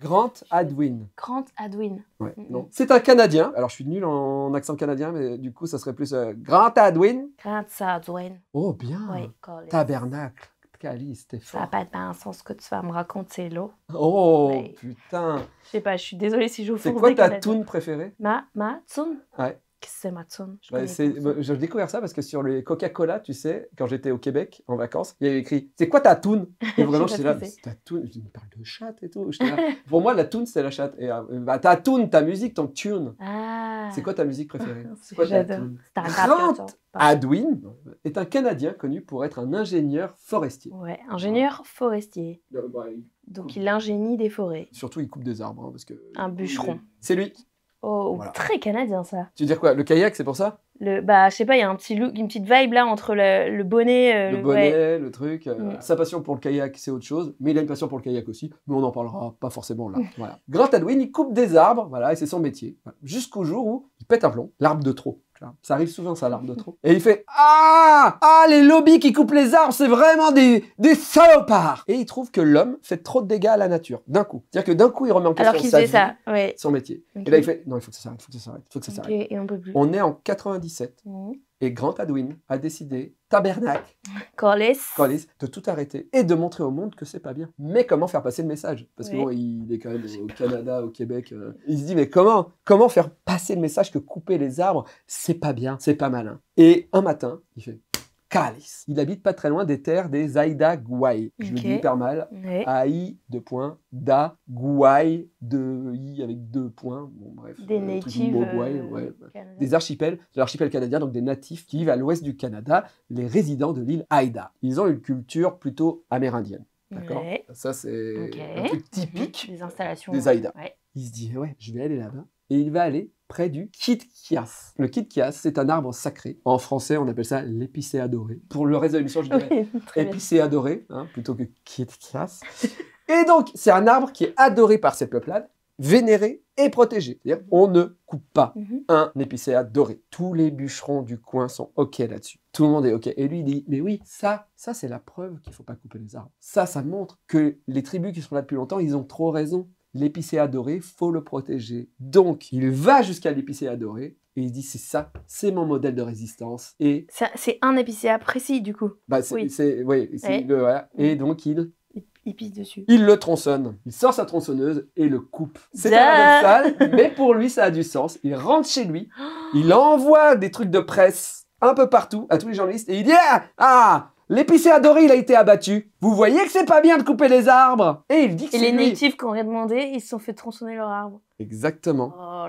Grant Adwin. Grant Adwin. C'est un Canadien. Alors, je suis nul en accent canadien, mais du coup, ça serait plus euh, Grant Adwin. Grant Adwin. Oh, bien. Tabernacle. Cali, c'était Ça n'a pas de sens que tu vas me raconter, là. Oh, putain. Je sais pas, je suis désolée si je. C'est quoi ta tune préférée Ma, ma tune c'est, ma je, bah, bah, je découvert ça parce que sur les Coca-Cola, tu sais, quand j'étais au Québec en vacances, il y avait écrit C'est quoi ta tune Et vraiment, j'étais là, ta tune. Je me parle de chatte et tout. Pour moi, la tune c'est la chatte. Et euh, bah, ta tune, ta musique, ton tune. Ah. C'est quoi ta musique préférée C'est quoi ta toune Adwin est un Canadien connu pour être un ingénieur forestier. Ouais, ingénieur forestier. Donc, il ingénie des forêts. Surtout, il coupe des arbres. Hein, parce que... Un bûcheron. C'est lui. Oh, très canadien ça. Tu veux dire quoi Le kayak, c'est pour ça le, bah, je sais pas, il y a un petit une petite vibe là entre le, bonnet. le, bonnet, euh, le truc. Euh, mm. Sa passion pour le kayak, c'est autre chose, mais il a une passion pour le kayak aussi, mais on n'en parlera pas forcément là. voilà. Grant il coupe des arbres, voilà, et c'est son métier. Jusqu'au jour où il pète un plomb, l'arbre de trop. Ça arrive souvent, ça, l'arme de trop. Et il fait Ah Ah, les lobbies qui coupent les arbres, c'est vraiment des, des salopards Et il trouve que l'homme fait trop de dégâts à la nature, d'un coup. C'est-à-dire que d'un coup, il remet en question ça, son métier. Et là, il fait Non, il faut que ça s'arrête, il faut que ça s'arrête, il faut que ça s'arrête. on, est en 97. Et Grand Adwin a décidé, tabernacle, de tout arrêter et de montrer au monde que c'est pas bien. Mais comment faire passer le message Parce que bon, il est quand même au Canada, au Québec. Euh, il se dit, mais comment Comment faire passer le message que couper les arbres, c'est pas bien, c'est pas malin Et un matin, il fait, il habite pas très loin des terres des Aïda Guay. Je le dis hyper mal. Haï, Aï, deux points, Da, Guay deux I avec deux points. Bon, bref. Des euh, natives. Euh, des archipels, de l'archipel canadien, donc des natifs qui vivent à l'ouest du Canada, les résidents de l'île Aïda. Ils ont une culture plutôt amérindienne. D'accord Ça, c'est un truc mhm. typique des installations. Des Aïda. Il se dit, eh ouais, je vais aller là-bas. Et il va aller près du kit Kitkias. Le kit Kitkias, c'est un arbre sacré. En français, on appelle ça l'épicéa doré. Pour le reste de l'émission, je dirais doré, hein, plutôt que kit Kitkias. Et donc, c'est un arbre qui est adoré par cette peuplade, vénéré et protégé. C'est-à-dire, on ne coupe pas mhm. un épicéa doré. Tous les bûcherons du coin sont OK là-dessus. Tout le monde est OK. Et lui, il dit, mais oui, ça, ça, c'est la preuve qu'il ne faut pas couper les arbres. Ça, ça montre que les tribus qui sont là depuis longtemps, ils ont trop raison l'épicé adoré, faut le protéger. Donc, il va jusqu'à l'épicé adoré et il dit c'est ça, c'est mon modèle de résistance. Et c'est un épicéa précis du coup. Bah, oui. Et donc il. Il, pisse dessus. Il le tronçonne. Il sort sa tronçonneuse et le coupe. C'est salle, mais pour lui, ça a du sens. Il rentre chez lui. il envoie des trucs de presse un peu partout à tous les journalistes et il dit ah, ah L'épicéa doré, il a été abattu. Vous voyez que c'est pas bien de couper les arbres Et il dit que les natifs qui ont rien demandé, ils se sont fait tronçonner leurs arbres. Exactement. Oh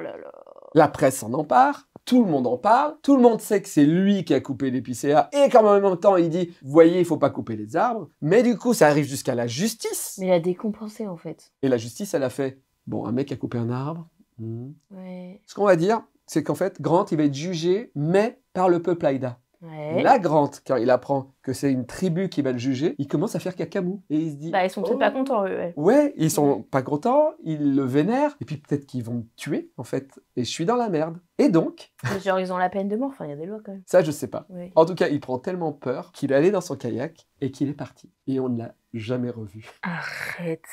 la presse s'en empare, tout le monde en parle, tout le monde sait que c'est lui qui a coupé l'épicéa, et quand même en temps il dit « Voyez, il faut pas couper les arbres », mais du coup ça arrive jusqu'à la justice. Mais il a décompensé en fait. Et la justice, elle a fait « Bon, un mec a coupé un arbre, ce qu'on va dire, c'est qu'en fait, Grant, il va être jugé, mais par le peuple Aïda. La grande, quand il apprend que c'est une tribu qui va le juger, il commence à faire cacamou. Et il se dit. Bah, ils sont peut-être pas oh. contents, eux. Ouais. ils sont pas contents, ils le vénèrent, et puis peut-être qu'ils vont me tuer, en fait. Et je suis dans la merde. Et donc. Genre, ils ont la peine de mort, enfin, il y a des lois quand même. Ça, je sais pas. En tout cas, il prend tellement peur qu'il est allé dans son kayak et qu'il est parti. Et on ne l'a jamais revu. Arrête.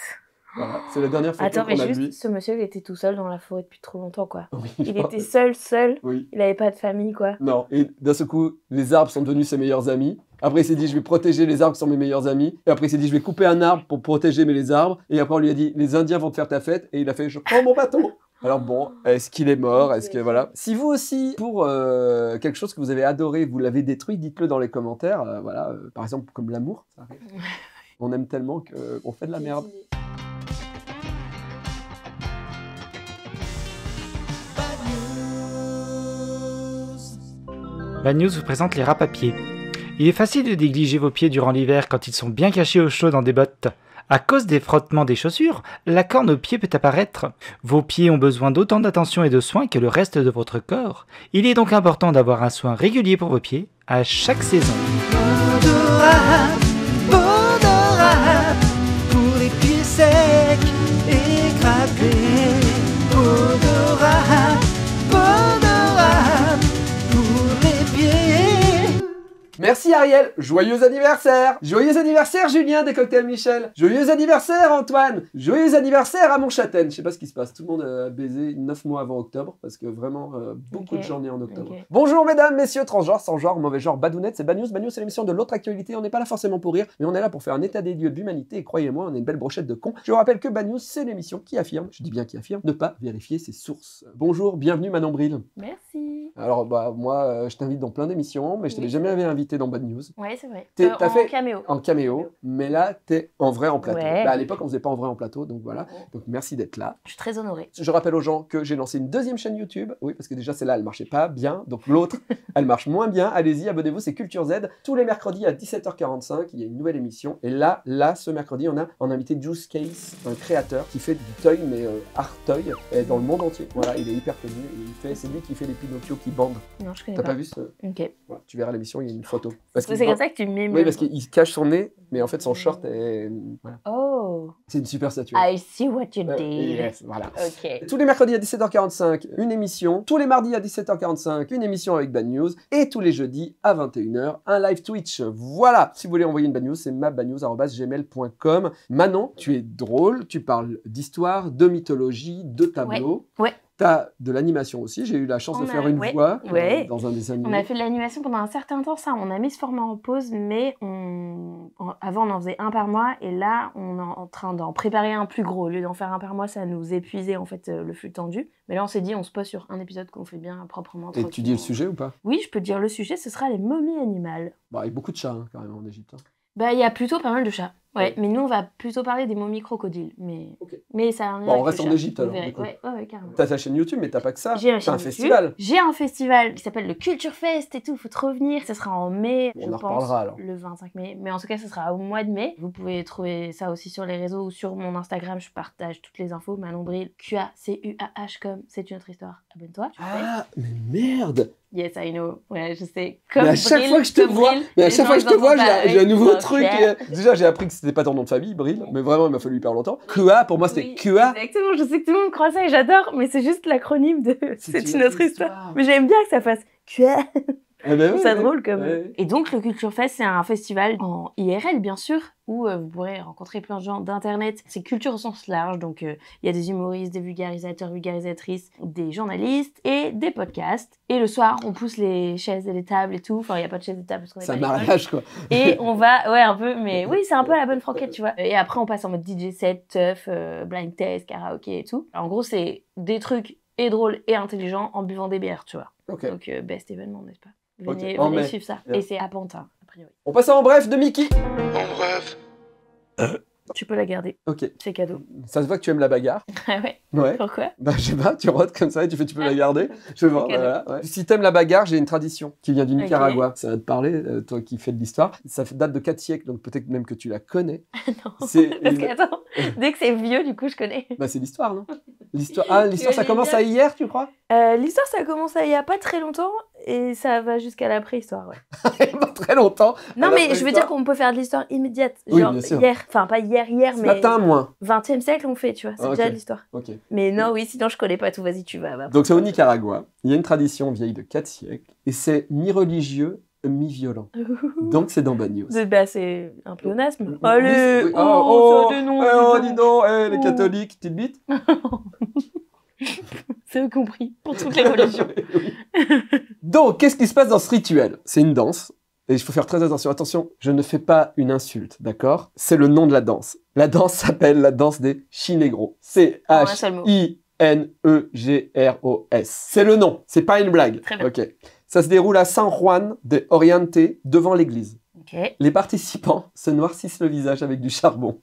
C'est la dernière fois Attends, mais juste, ce monsieur, il était tout seul dans la forêt depuis trop longtemps, quoi. il était seul, seul. Il n'avait pas de famille, quoi. Non, et d'un seul coup, les arbres sont devenus ses meilleurs amis. Après, il s'est dit, je vais protéger les arbres qui sont mes meilleurs amis. Et après, il s'est dit, je vais couper un arbre pour protéger mes les arbres. Et après, on lui a dit, les Indiens vont te faire ta fête. Et il a fait, je prends mon bâton. Alors bon, est-ce qu'il est mort Est-ce que voilà Si vous aussi pour euh, quelque chose que vous avez adoré, vous l'avez détruit, dites-le dans les commentaires. Euh, voilà, euh, par exemple comme l'amour. Ça on aime tellement qu'on euh, fait de la merde. Bad News vous présente les rats pied. Il est facile de négliger vos pieds durant l'hiver quand ils sont bien cachés au chaud dans des bottes. À cause des frottements des chaussures, la corne aux pieds peut apparaître. Vos pieds ont besoin d'autant d'attention et de soins que le reste de votre corps. Il est donc important d'avoir un soin régulier pour vos pieds à chaque saison. Merci Ariel, joyeux anniversaire Joyeux anniversaire Julien des Cocktails Michel Joyeux anniversaire Antoine Joyeux anniversaire à châtaigne Je sais pas ce qui se passe, tout le monde a baisé 9 mois avant octobre, parce que vraiment, euh, beaucoup de journées en octobre. Bonjour mesdames, messieurs, transgenres, sans genre, mauvais genre, badounette, c'est Bad News. c'est l'émission de l'autre actualité, on n'est pas là forcément pour rire, mais on est là pour faire un état des lieux de l'humanité, et croyez-moi, on est une belle brochette de con Je vous rappelle que Bad News, c'est l'émission qui affirme, je dis bien qui affirme, ne pas vérifier ses sources. Bonjour, bienvenue Manon Bril. Merci. Alors bah moi, euh, je t'invite dans plein d'émissions, mais je t'avais jamais invité dans Bad News. Ouais, c'est vrai. Euh, en fait caméo. En caméo, mais là, t'es en vrai en plateau. Bah, à l'époque, on faisait pas en vrai en plateau, donc voilà. Donc merci d'être là. Je suis très honorée. Je rappelle aux gens que j'ai lancé une deuxième chaîne YouTube. Oui, parce que déjà, celle-là, elle marchait pas bien. Donc l'autre, elle marche moins bien. Allez-y, abonnez-vous, c'est Culture Z. Tous les mercredis à 17h45, il y a une nouvelle émission. Et là, là, ce mercredi, on a en invité Juice Case, un créateur qui fait du toy, mais euh, art toy, dans le monde entier. Voilà, il est hyper connu. c'est lui qui fait les Pinocchio qui bandent. Non, je T'as pas. vu ce Ok. tu verras l'émission, il y a une photo parce C'est comme ça que tu mimes. Oui, parce qu'il cache son nez, mais en fait, son short est. Oh C'est une super statue. I see what you did. voilà. Tous les mercredis à 17h45, une émission. Tous les mardis à 17h45, une émission avec Bad News. Et tous les jeudis à 21h, un live Twitch. Voilà Si vous voulez envoyer une bad news, c'est mabadnews.gmail.com. Manon, tu es drôle, tu parles d'histoire, de mythologie, de tableau. Ouais. ouais. Tu de l'animation aussi. J'ai eu la chance de faire une voix euh, dans un dessin animé. On a fait de l'animation pendant un certain temps, ça. On a mis ce format en pause, mais on... avant, on en faisait un par mois. Et là, on est en train d'en préparer un plus gros. Au lieu d'en faire un par mois, ça nous épuisait en fait euh, le flux tendu. Mais là, on s'est dit, on se pose sur un épisode qu'on fait bien proprement. Et tu dis le sujet ou pas Oui, je peux dire le sujet. Ce sera les momies animales. Bah, il y a beaucoup de chats, hein, quand même, en Égypte. Hein. Bah, il y a plutôt pas mal de chats. Ouais, mais nous, on va plutôt parler des momies crocodiles. Mais, mais ça a bon, on reste en Égypte alors. Ouais, ouais, t'as ta chaîne YouTube, mais t'as pas que ça. J'ai un, festival. J'ai un festival qui s'appelle le Culture Fest et tout. Faut te revenir. Ça sera en mai, on je en pense. Alors. Le 25 mai. Mais en tout cas, ça sera au mois de mai. Vous pouvez trouver ça aussi sur les réseaux ou sur mon Instagram. Je partage toutes les infos. Manon Bril, Q-A-C-U-A-H comme c'est une autre histoire. Abonne-toi. Ah, mais merde! Yes, I know. Ouais, je sais. Comme à chaque fois que je te vois, à chaque fois que je te vois, j'ai un ah nouveau truc. Déjà, j'ai appris que c'était c'est pas ton nom de famille, Bril, mais vraiment, il m'a fallu hyper longtemps. QA, pour moi, c'était QA. Exactement, je sais que tout le monde croit ça et j'adore, mais c'est juste l'acronyme de C'est une autre histoire. Mais j'aime bien que ça fasse QA c'est ah bah drôle comme. Et donc le Culture Fest, c'est un festival en IRL bien sûr, où euh, vous pourrez rencontrer plein de gens d'internet. C'est culture au sens large, donc euh, il y a des humoristes, des vulgarisateurs, vulgarisatrices, des journalistes et des podcasts. Et le soir, on pousse les chaises et les tables et tout. Enfin, il n'y a pas de chaises et de tables C'est un mariage quoi. et on va, ouais un peu, mais oui, c'est un peu à la bonne franquette, tu vois. Et après, on passe en mode DJ set, tough, euh, blind test, karaoké et tout. en gros, c'est des trucs et drôles et intelligents en buvant des bières, tu vois. Donc best événement, n'est-ce pas on okay. suivre ça. Et c'est à Pantin, a priori. On passe En Bref de Mickey. En Bref. Tu peux la garder. Ok. C'est cadeau. Ça se voit que tu aimes la bagarre. Ah ouais. ouais. Pourquoi Bah je sais pas, tu rôtes comme ça et tu fais tu peux la garder. Je vois. Voilà, ouais. Si t'aimes la bagarre, j'ai une tradition qui vient du Nicaragua. Ça va te parler, euh, toi qui fais de l'histoire. Ça date de 4 siècles, donc peut-être même que tu la connais. non. Parce que, attends, dès que c'est vieux, du coup, je connais. Bah c'est l'histoire, non L'histoire. Ah, l'histoire, ça commence à hier, tu crois euh, L'histoire, ça commence à il y a pas très longtemps et ça va jusqu'à la préhistoire, ouais. Pas très longtemps. Non, mais je veux dire qu'on peut faire de l'histoire immédiate. genre hier, enfin pas hier, hier, mais. Matin, moins. 20e siècle, on fait, tu vois, c'est ah, déjà de l'histoire. Ok. Mais non, oui, sinon je connais pas tout, vas-y, tu vas. Donc c'est au Nicaragua. Il y a une tradition vieille de 4 siècles et c'est mi-religieux mi-violent. Donc c'est dans Bad News. c'est bah, un pléonasme. Allez, oh, oh, oh, oh, eh, oh dis donc, eh, les oh. catholiques, petite bite. c'est compris, pour toutes les religions. Donc, qu'est-ce qui se passe dans ce rituel C'est une danse. Et il faut faire très attention. Attention, je ne fais pas une insulte, d'accord C'est le nom de la danse. La danse s'appelle la danse des Chinegros. C'est H-I-N-E-G-R-O-S. C'est le nom. C'est pas une blague. Ok. Ça se déroule à San Juan de Oriente, devant l'église. Les participants se noircissent le visage avec du charbon.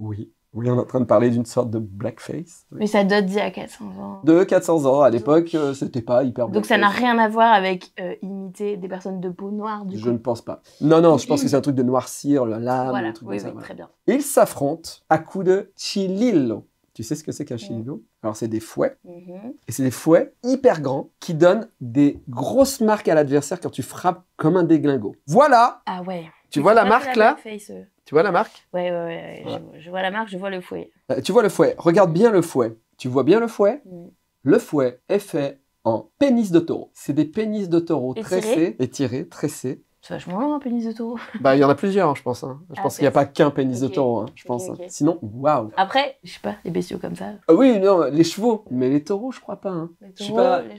Oui, oui, on est en train de parler d'une sorte de blackface. Mais ça date d'il y a 400 ans. De 400 ans. À l'époque, euh, c'était pas hyper Donc ça n'a rien à voir avec euh, imiter des personnes de peau noire, du Je ne pense pas. Non, non, je pense que c'est un truc de noircir la lame, voilà. un truc oui, très bien. Ils s'affrontent à coups de chilillo. Tu sais ce que c'est qu'un chilillo Alors, c'est des fouets. Mhm. Et c'est des fouets hyper grands qui donnent des grosses marques à l'adversaire quand tu frappes comme un déglingo. Voilà Ah ouais tu vois la marque là euh. Tu vois la marque Ouais, Je, vois la marque, je vois le fouet. Euh, tu vois le fouet. Regarde bien le fouet. Tu vois bien le fouet mm. Le fouet est fait en pénis de taureau. C'est des pénis de taureau tressés, étirés, tressés, c'est vachement long un pénis de taureau. Bah, il y en a plusieurs, hein, je pense. Hein. Je ah, pense qu'il n'y a pas qu'un pénis de taureau, hein, je pense. Sinon, waouh. Après, je sais pas, les bestiaux comme ça. Ah oui, non, les chevaux, mais les taureaux, je crois pas.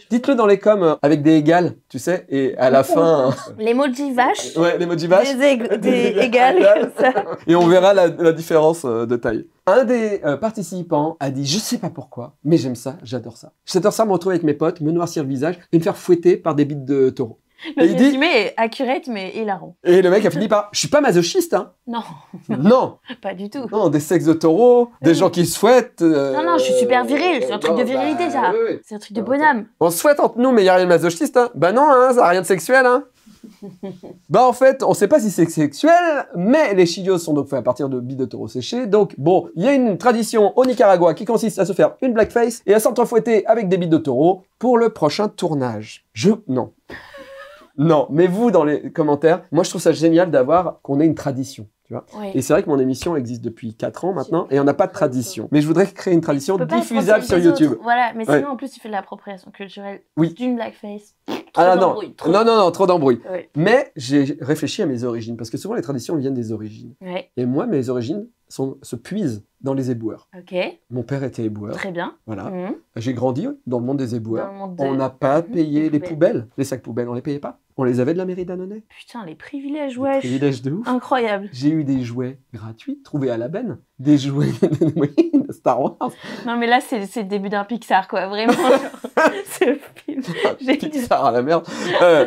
Dites-le dans les coms euh, avec des égales, tu sais, et à la fin. Les vache. Ouais, les vache. Des, des, égales. Comme ça. Et on verra la, différence euh, de taille. Un des euh, participants a dit, je sais pas pourquoi, mais j'aime ça, j'adore ça. J'adore ça me retrouver avec mes potes, me noircir le visage et me faire fouetter par des bites de taureau. Le est accurate mais hilarant. Et le mec a fini par Je suis pas masochiste, hein Non. Non Pas du tout. Non, des sexes de taureau, des gens qui se souhaitent. Euh, non, non, je suis super viril, c'est un truc de euh, bah, virilité ça. C'est un truc de bonhomme. On se souhaite entre nous, mais il a rien de masochiste, hein Bah non, hein, ça a rien de sexuel, hein bah en fait, on sait pas si c'est sexuel, mais les chilios sont donc faits à partir de billes de taureau séchées. Donc bon, il y a une tradition au Nicaragua qui consiste à se faire une blackface et à s'entrefouetter avec des billes de taureau pour le prochain tournage. Je... Non. Non, mais vous, dans les commentaires, moi, je trouve ça génial d'avoir qu'on ait une tradition. Tu vois Et c'est vrai que mon émission existe depuis 4 ans maintenant et on n'a pas de tradition. Mais je voudrais créer une tradition diffusable sur YouTube. Voilà, mais sinon en plus tu fais de l'appropriation culturelle oui. d'une blackface. Trop ah non, non. non, trop d'embrouille. Mais j'ai réfléchi à mes origines parce que souvent les traditions viennent des origines. Et moi, mes origines, sont, se puisent dans les éboueurs. ok Mon père était éboueur. Très bien. Voilà. Mhm. J'ai grandi dans le monde des éboueurs. On n'a pas mhm. payé les, poubelles. Les sacs poubelles, on les payait pas. On les avait de la mairie d'Annonay. Putain, les privilèges, ouais. Les privilèges de ouf. Incroyable. J'ai eu des jouets gratuits, trouvés à la benne. Des jouets de Star Wars. Non, mais là, c'est le début d'un Pixar, quoi. Vraiment. c'est le Pixar à la merde. Euh,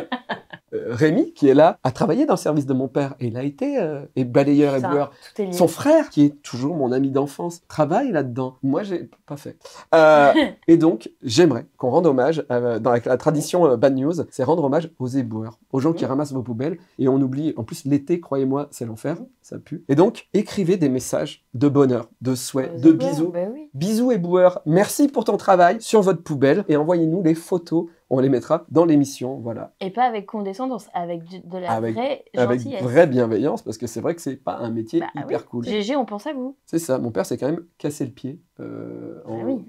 euh, Rémi, qui est là, a travaillé dans le service de mon père et il a été euh, et balayeur et boueur. Son frère, qui est toujours mon ami d'enfance, travaille là-dedans. Moi, j'ai pas fait. Euh, et donc, j'aimerais qu'on rende hommage, dans la, tradition Bad News, c'est rendre hommage aux éboueurs, aux gens qui mmh. ramassent vos poubelles. Et on oublie, en plus, l'été, croyez-moi, c'est l'enfer, ça pue. Et donc, écrivez des messages de bonheur, de souhaits, de bisous. Bah bisous éboueurs, merci pour ton travail sur votre poubelle et envoyez-nous les photos on les mettra dans l'émission, voilà. Et pas avec condescendance, avec de la vraie gentillesse. Avec vraie bienveillance, parce que c'est vrai que c'est pas un métier bah hyper cool. GG, on pense à vous. C'est ça, mon père s'est quand même cassé le pied euh, ah en, oui.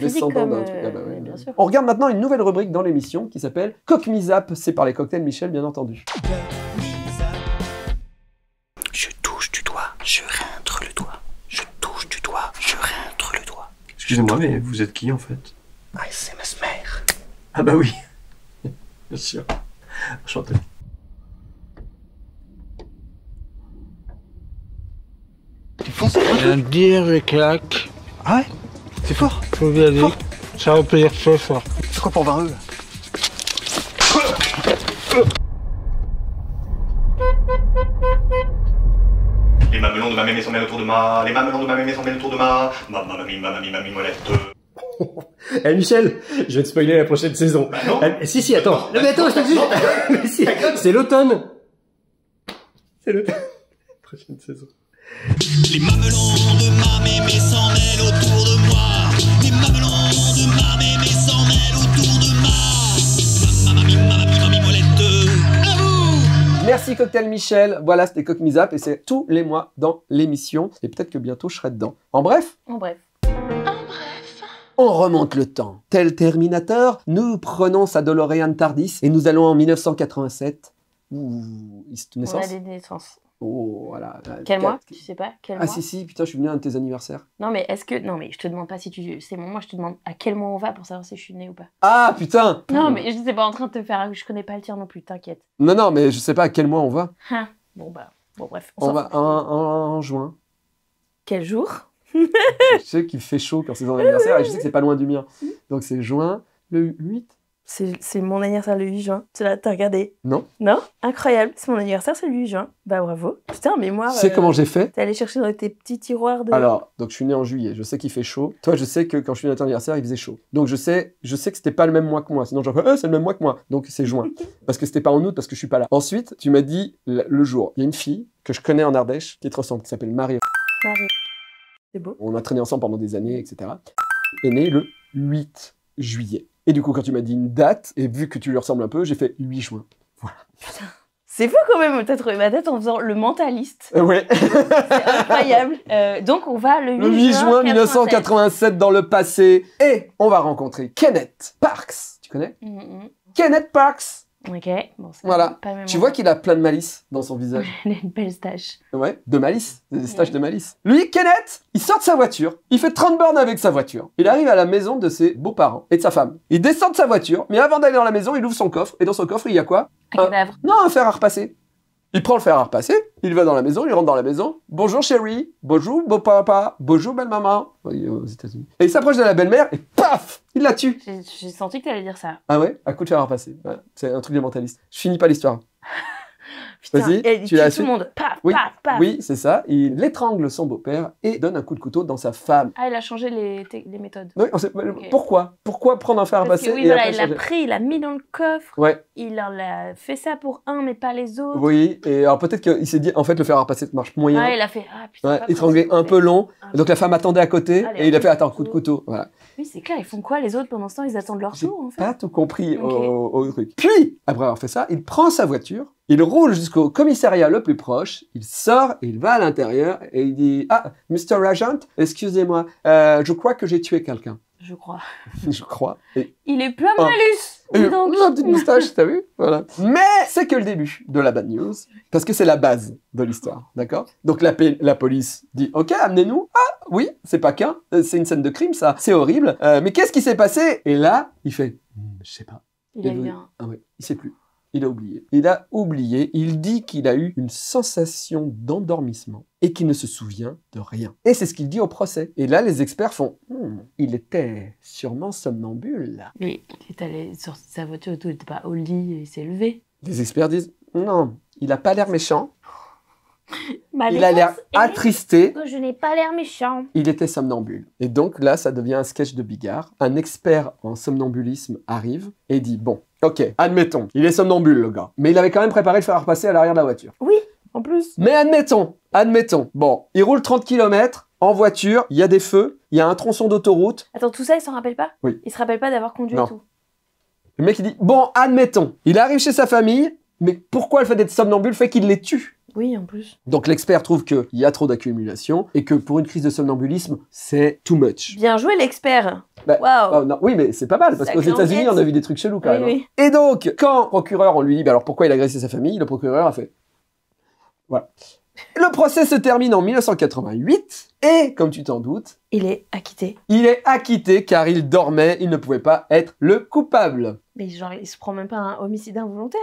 descendant d'un ah bah euh, On regarde maintenant une nouvelle rubrique dans l'émission qui s'appelle Coq Misap, c'est par les cocktails Michel, bien entendu. Je touche du doigt, je rentre le doigt. Je touche du doigt, je rentre le doigt. Excusez-moi, mais vous êtes qui en fait ah bah oui, bien sûr. Enchanté. Tu fonces Un et claque. Ah ouais C'est fort Faut bien aller. Fort. Ça va très fort. C'est quoi pour 20 Les mamelons de ma mémé bien autour de ma, les mamelons de ma mémé bien autour de ma, ma mamie, mamie, molette. Eh Michel, je vais te spoiler la prochaine saison. Bah eh, si si attends. Non, mais attends, c'est l'automne. C'est l'automne. prochaine saison. Merci Cocktail Michel. Voilà, c'était Coq Misap et c'est tous les mois dans l'émission. Et peut-être que bientôt je serai dedans. En bref. En bref. On remonte le temps. Tel Terminator, nous prenons sa DeLorean Tardis et nous allons en 1987. Ouh, naissance On a des naissances. Oh, voilà. Euh, quel mois Tu sais pas quel Ah si, si, putain, je suis venu à un de tes anniversaires. Non, mais est-ce que... Non, mais je te demande pas si tu... C'est mon mois, je te demande à quel mois on va pour savoir si je suis né ou pas. Ah, putain Non, mais je sais pas en train de te faire... Je connais pas le tir non plus, t'inquiète. Non, non, mais je sais pas à quel mois on va. Ah, bon, bah... Bon, bref. On, va en juin. Quel jour je sais qu'il fait chaud quand c'est son anniversaire et je sais que c'est pas loin du mien. Donc c'est juin, le 8 c'est mon anniversaire le 8 juin. Tu l'as regardé Non. Non Incroyable. C'est mon anniversaire, c'est le 8 juin. Bah bravo. Putain, mais mémoire. Tu sais euh, comment j'ai fait T'es allé chercher dans tes petits tiroirs de. Alors, donc je suis né en juillet. Je sais qu'il fait chaud. Toi, je sais que quand je suis né à ton anniversaire, il faisait chaud. Donc je sais, je sais que c'était pas le même mois que moi. Sinon, j'aurais eh, c'est le même mois que moi. Donc c'est juin. parce que c'était pas en août, parce que je suis pas là. Ensuite, tu m'as dit le jour. Il y a une fille que je connais en Ardèche qui te ressemble, qui s'appelle Marie. Marie. On a traîné ensemble pendant des années, etc. Est né le 8 juillet. Et du coup, quand tu m'as dit une date, et vu que tu lui ressembles un peu, j'ai fait 8 juin. Voilà. C'est fou quand même, peut trouvé ma tête en faisant le mentaliste. Euh, ouais. C'est incroyable. Euh, donc on va le 8, le 8 juin, 1987 dans le passé et on va rencontrer Kenneth Parks. Tu connais mm, mm. Kenneth Parks Ok. Bon, voilà. tu vois qu'il a plein de malice dans son visage. il a une belle stache. Ouais, de malice. Des staches de malice. Lui, Kenneth, il sort de sa voiture. Il fait 30 bornes avec sa voiture. Il arrive à la maison de ses beaux-parents et de sa femme. Il descend de sa voiture, mais avant d'aller dans la maison, il ouvre son coffre. Et dans son coffre, il y a quoi Un, un cadavre. Non, un fer à repasser. Il prend le fer à repasser, il va dans la maison, il rentre dans la maison. Bonjour chérie, bonjour beau papa, bonjour belle maman. Aux États-Unis. Et il s'approche de la belle-mère et paf, il la tue. J'ai senti que t'allais dire ça. Ah ouais, à coup de fer à repasser. c'est un truc de mentaliste. Je finis pas l'histoire. Vas-y, tu tout le monde. Paf, oui, paf, Oui, c'est ça. Il étrangle son beau-père et donne un coup de couteau dans sa femme. Ah, il a changé les, méthodes. Pourquoi Pourquoi prendre un fer à oui, il l'a pris, il l'a mis dans le coffre. Ouais. Il en a fait ça pour un, mais pas les autres. Oui, et alors peut-être qu'il s'est dit, en fait, le fer à passer marche moyen. Ah, il a fait, ah putain. un peu long. donc la femme attendait à côté et il a fait, un coup de couteau. Voilà. Oui, c'est clair. Ils font quoi les autres pendant ce temps Ils attendent leur tour, en fait. Pas tout compris au, truc. Puis, après avoir fait ça, il prend sa voiture il roule jusqu'au commissariat le plus proche, il sort, il va à l'intérieur et il dit Ah, Mr. Agent, excusez-moi, euh, je crois que j'ai tué quelqu'un. Je crois. je crois. Il est plein de oh. malus Il donc. La petite moustache, t'as vu Voilà. Mais c'est que le début de la bad news, parce que c'est la base de l'histoire, d'accord Donc la, police dit Ok, amenez-nous. Ah, oui, c'est pas qu'un, euh, c'est une scène de crime, ça, c'est horrible. Euh, mais qu'est-ce qui s'est passé Et là, il fait hmm, Je sais pas. Il, y a eu un. Ah oui, il sait plus. Il a oublié. Il a oublié, il dit qu'il a eu une sensation d'endormissement et qu'il ne se souvient de rien. Et c'est ce qu'il dit au procès. Et là, les experts font hmm, il était sûrement somnambule. Mais il est allé sur sa voiture et tout, il n'était pas au lit et il s'est levé. Les experts disent non, il n'a pas l'air méchant. il a l'air attristé. Oh, je n'ai pas l'air méchant. Il était somnambule. Et donc là, ça devient un sketch de Bigard. Un expert en somnambulisme arrive et dit Bon, Ok, admettons, il est somnambule le gars. Mais il avait quand même préparé de faire repasser à l'arrière de la voiture. Oui, en plus. Mais admettons, admettons. Bon, il roule 30 km en voiture, il y a des feux, il y a un tronçon d'autoroute. Attends, tout ça, il s'en rappelle pas Oui. Il se rappelle pas d'avoir conduit tout. Le mec il dit bon, admettons, il arrive chez sa famille, mais pourquoi le fait d'être somnambule fait qu'il les tue oui, en plus. Donc l'expert trouve qu'il y a trop d'accumulation et que pour une crise de somnambulisme, c'est too much. Bien joué l'expert bah, oh, oui, mais c'est pas mal, parce qu'aux États-Unis, on a vu des trucs chelous quand même. Hein. Et donc, quand procureur, on lui dit bah, alors pourquoi il a agressé sa famille, le procureur a fait. Voilà. Le procès se termine en 1988 et, comme tu t'en doutes, il est acquitté. Il est acquitté car il dormait, il ne pouvait pas être le coupable. Mais genre, il se prend même pas un homicide involontaire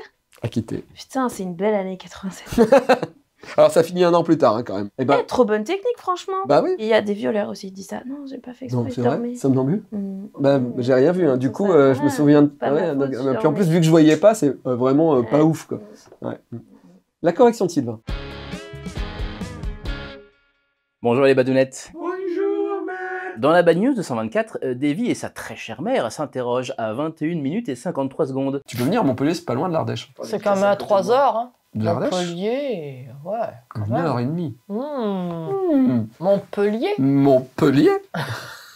quitter. Putain, c'est une belle année 87. Alors ça finit un an plus tard hein, quand même. Et eh ben, eh, trop bonne technique franchement. Bah oui. Il y a des violeurs aussi qui disent ça. Non, j'ai pas fait exprès. Non, c'est vrai. me Mmh. Bah j'ai rien vu. Hein. Du coup, euh, je me ah, souviens. De... Euh, bah, puis en plus vu que je voyais pas, c'est euh, vraiment pas ouf quoi. La correction de Sylvain. Bonjour les badounettes. Dans la bad news 224, 124, euh, Davy et sa très chère mère s'interrogent à 21 minutes et 53 secondes. Tu peux venir, Montpellier, c'est pas loin de l'Ardèche. C'est quand même à 3 heures. Hein. De l'Ardèche Montpellier, ouais. Une heure et demie. Hmm. Hmm. Montpellier Montpellier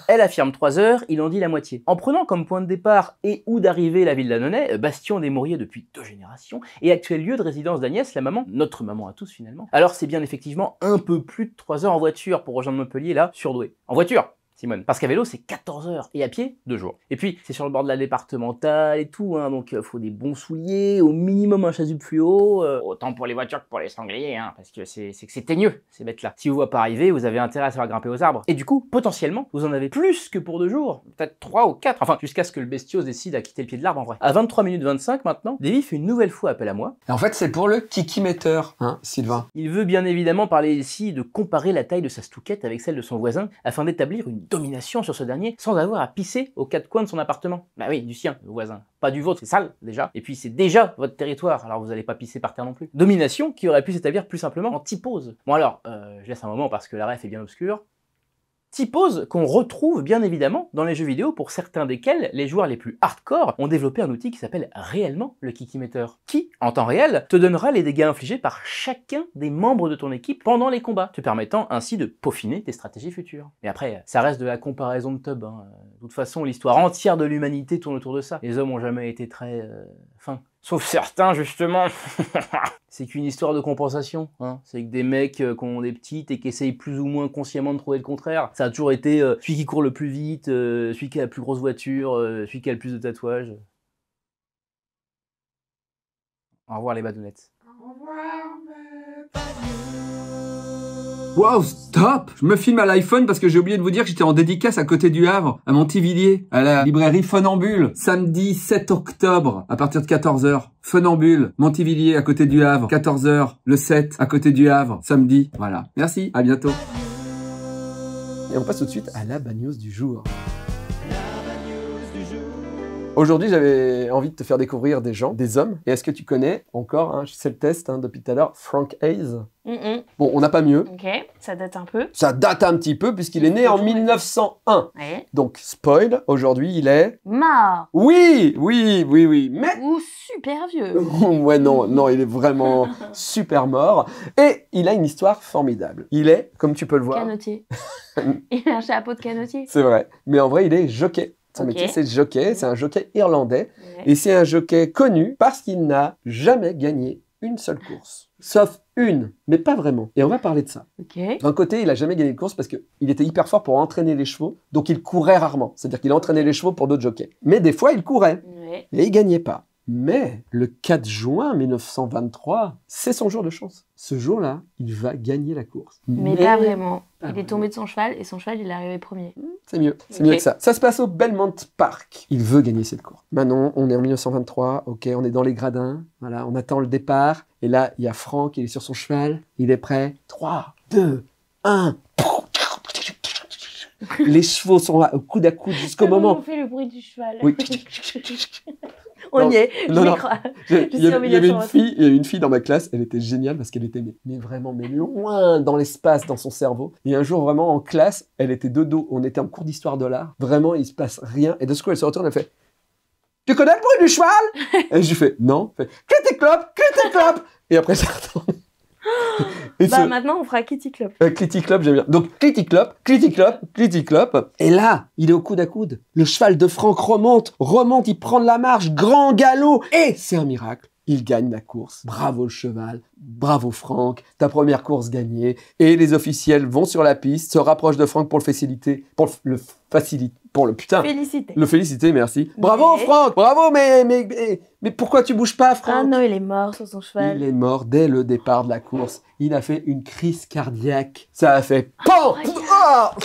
Elle affirme 3 heures, il en dit la moitié. En prenant comme point de départ et ou d'arrivée la ville d'Annonay, euh, bastion des Mauriers depuis deux générations, et actuel lieu de résidence d'Agnès, la maman, notre maman à tous finalement. Alors c'est bien effectivement un peu plus de 3 heures en voiture pour rejoindre Montpellier là, surdoué. En voiture Simone. Parce qu'à vélo, c'est 14 heures et à pied, 2 jours. Et puis, c'est sur le bord de la départementale et tout, hein, donc il euh, faut des bons souliers, au minimum un chasuble fluo, euh, autant pour les voitures que pour les sangliers, hein, parce que c'est que c'est teigneux, ces bêtes-là. Si vous ne voyez pas arriver, vous avez intérêt à savoir grimper aux arbres. Et du coup, potentiellement, vous en avez plus que pour 2 jours, peut-être 3 ou 4, enfin, jusqu'à ce que le bestiose décide à quitter le pied de l'arbre en vrai. À 23 minutes 25 maintenant, Davy fait une nouvelle fois appel à moi. Et en fait, c'est pour le kikimetteur, hein, Sylvain. Il veut bien évidemment parler ici de comparer la taille de sa stouquette avec celle de son voisin afin d'établir une domination sur ce dernier sans avoir à pisser aux quatre coins de son appartement. Bah oui, du sien, le voisin. Pas du vôtre, c'est sale déjà. Et puis c'est déjà votre territoire, alors vous n'allez pas pisser par terre non plus. Domination qui aurait pu s'établir plus simplement en typose. Bon alors, euh, je laisse un moment parce que la ref est bien obscure pose qu'on retrouve bien évidemment dans les jeux vidéo pour certains desquels les joueurs les plus hardcore ont développé un outil qui s'appelle réellement le Kikimeter, qui, en temps réel, te donnera les dégâts infligés par chacun des membres de ton équipe pendant les combats, te permettant ainsi de peaufiner tes stratégies futures. Mais après, ça reste de la comparaison de tub. Hein. De toute façon, l'histoire entière de l'humanité tourne autour de ça. Les hommes ont jamais été très... Euh, fins. Sauf certains, justement. c'est qu'une histoire de compensation. Hein. C'est que des mecs euh, qui ont des petites et qui essayent plus ou moins consciemment de trouver le contraire. Ça a toujours été euh, celui qui court le plus vite, euh, celui qui a la plus grosse voiture, celui qui a le plus de tatouages. Au revoir les badounettes. Au revoir mes Wow, stop Je me filme à l'iPhone parce que j'ai oublié de vous dire que j'étais en dédicace à côté du Havre, à Montivilliers, à la librairie Funambule, samedi 7 octobre, à partir de 14h. Funambule, Montivilliers, à côté du Havre, 14h, le 7, à côté du Havre, samedi. Voilà. Merci, à bientôt. Et on passe tout de suite à la bagnose du jour. Aujourd'hui, j'avais envie de te faire découvrir des gens, des hommes. Et est-ce que tu connais encore, hein, je sais le test hein, depuis Frank Hayes Bon, on n'a pas mieux. Ok, ça date un peu. Ça date un petit peu puisqu'il est né en 1901. Donc, spoil, aujourd'hui, il est... Mort Oui, oui, oui, oui, mais... Ou super vieux Ouais, non, non, il est vraiment super mort. Et il a une histoire formidable. Il est, comme tu peux le voir... Canotier. il a un chapeau de canotier. C'est vrai. Mais en vrai, il est jockey. Son métier, c'est jockey. C'est un jockey irlandais. Et c'est un jockey connu parce qu'il n'a jamais gagné une seule course. Sauf une, mais pas vraiment. Et on va parler de ça. D'un côté, il a jamais gagné de course parce qu'il était hyper fort pour entraîner les chevaux, donc il courait rarement. C'est-à-dire qu'il entraînait les chevaux pour d'autres jockeys. Mais des fois, il courait. Et il gagnait pas. Mais le 4 juin 1923, c'est son jour de chance. Ce jour-là, il va gagner la course. Mais, mais... pas vraiment. Ah il est bah tombé de son cheval et son cheval, il est arrivé premier. Hmm, c'est mieux, c'est mieux que ça. Ça se passe au Belmont Park. Il veut gagner cette course. Manon, on est en 1923, ok, on est dans les gradins, voilà, on attend le départ. Et là, il y a Franck, il est sur son cheval, il est prêt. 3, 2, 1. Les chevaux sont là, au coude à coude jusqu'au moment. On fait le bruit du cheval. on je il y, avait, une fille, il une fille dans ma classe, elle était géniale parce qu'elle était mais, vraiment mais loin dans l'espace, dans son cerveau. Et un jour vraiment en classe, elle était de dos. On était en cours d'histoire de l'art. Vraiment, il se passe rien. Et de ce coup, elle se retourne, elle fait. Tu connais le bruit du cheval Et je lui fais non. Que tes clopes, Que tes Et après, ça Et bah, maintenant, on fera Kitty Club. Euh, Kitty Club, j'aime bien. Donc, Kitty Club, Kitty Club, Kitty Club. Et là, il est au coude à coude. Le cheval de Franck remonte, remonte, il prend de la marche, grand galop. Et c'est un miracle. Il gagne la course. Bravo le cheval. Bravo Franck. Ta première course gagnée. Et les officiels vont sur la piste, se rapprochent de Franck pour le faciliter, pour le, faciliter, pour le putain. Féliciter. Le féliciter, merci. Bravo Franck. Bravo, mais, mais, mais, pourquoi tu bouges pas, Franck Ah non, il est mort sur son cheval. Il est mort dès le départ de la course. Il a fait une crise cardiaque. Ça a fait ah, ah!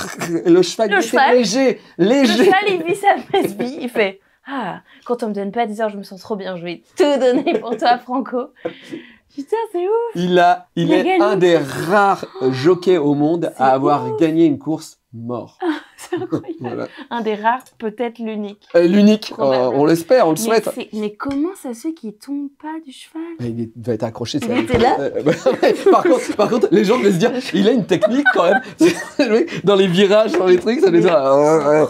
Le cheval, est était léger. Le cheval, il vit sa il fait. Ah, quand on me donne pas 10 heures, je me sens trop bien. Je vais tout donner pour toi, Franco. Putain, c'est ouf. Il a, il, est un des rares jockeys au monde à avoir gagné une course mort. Ah, c'est incroyable. Un des rares, peut-être l'unique. Euh, l'unique, euh, on l'espère, on le souhaite. Mais comment ça se fait qu'il tombe pas du cheval Il va être accroché. Il était là euh, par, contre, les gens vont se dire, il a une technique quand même. Dans les virages, dans les trucs, ça les a.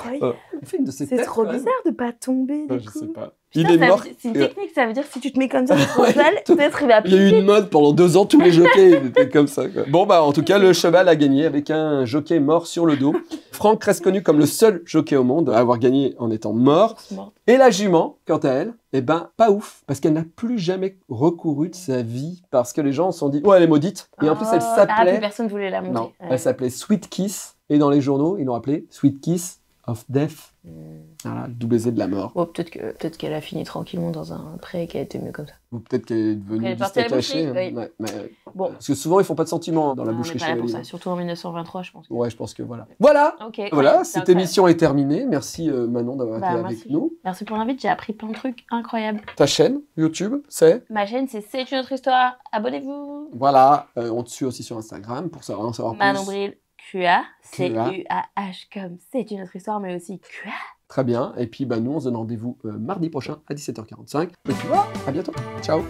C'est trop bizarre de pas tomber. je sais pas. il est mort. C'est une euh, technique, ça veut dire que si tu te mets comme ça, sur le ouais, peut-être il va Il y a eu une mode pendant deux ans, tous les jockeys étaient comme ça. Bon, bah, en tout cas, le cheval a gagné avec un jockey mort sur le dos. Franck reste connu comme le seul jockey au monde à avoir gagné en étant mort. Et la jument, quant à elle, eh ben, pas ouf, parce qu'elle n'a plus jamais recouru de sa vie, parce que les gens se sont dit, Oh, elle est maudite. Et en plus, elle ah, ah, s'appelait. Ah, personne voulait la monter. Non, elle s'appelait Sweet Kiss. Et dans les journaux, ils l'ont appelée Sweet Kiss of Death. Hmm. de la mort. Oh, peut-être qu'elle peut a fini tranquillement dans un pré et qu'elle été mieux comme ça. Ou peut-être qu'elle est devenue elle hein. bon. Parce que souvent, ils font pas de sentiments hein, dans la boucherie Surtout en 1923, je pense. Ouais, je pense que voilà. Voilà Voilà, cette émission est terminée. Merci euh, Manon d'avoir bah, été avec nous. Merci pour l'invite, j'ai appris plein de trucs incroyables. Ta chaîne YouTube, c'est Ma chaîne, c'est C'est une autre histoire. Abonnez-vous Voilà, euh, on te suit aussi sur Instagram pour savoir en savoir plus. Manon Bril. QA, C-U-A-H comme c'est une autre histoire, mais aussi QA. Très bien. Et puis, bah, nous, on se donne rendez-vous euh, mardi prochain à 17h45. Et à bientôt. Ciao.